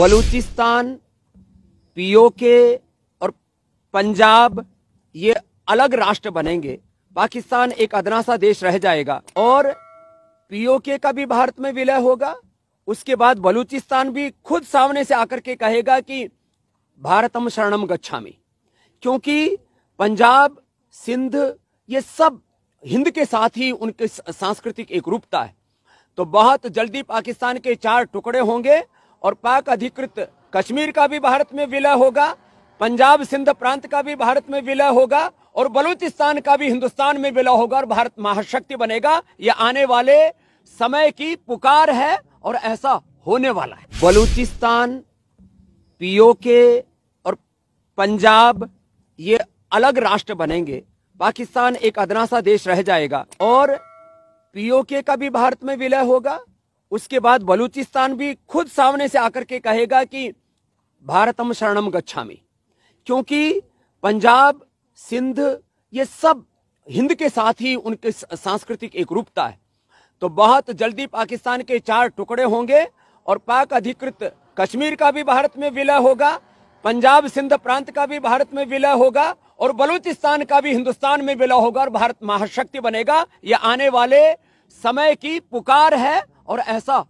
Balochistan PoK और पंजाब ये अलग राष्ट्र बनेंगे पाकिस्तान एक अदना सा देश रह जाएगा और पीओके का भी भारत में विलय होगा उसके बाद बलूचिस्तान भी खुद सामने से आकर के कहेगा कि भारतम शरणम गच्छामी क्योंकि पंजाब सिंध ये सब हिंद के साथ ही उनके सांस्कृतिक एक रूपता है तो बहुत जल्दी पाकिस्तान के चार टुकड़े होंगे और पाक अधिकृत कश्मीर का भी भारत में विलय होगा पंजाब सिंध प्रांत का भी भारत में विलय होगा और बलूचिस्तान का भी हिंदुस्तान में विलय होगा और भारत महाशक्ति बनेगा यह आने वाले समय की पुकार है और ऐसा होने वाला है बलूचिस्तान पीओके और पंजाब ये अलग राष्ट्र बनेंगे पाकिस्तान एक अदनासा देश रह जाएगा और पीओके का भी भारत में विलय होगा उसके बाद बलूचिस्तान भी खुद सामने से आकर के कहेगा कि भारतम शरणम गच्छा क्योंकि पंजाब सिंध ये सब हिंद के साथ ही उनके सांस्कृतिक एक रूपता है तो बहुत जल्दी पाकिस्तान के चार टुकड़े होंगे और पाक अधिकृत कश्मीर का भी भारत में विलय होगा पंजाब सिंध प्रांत का भी भारत में विलय होगा और बलूचिस्तान का भी हिंदुस्तान में विलय होगा और भारत महाशक्ति बनेगा यह आने वाले समय की पुकार है और ऐसा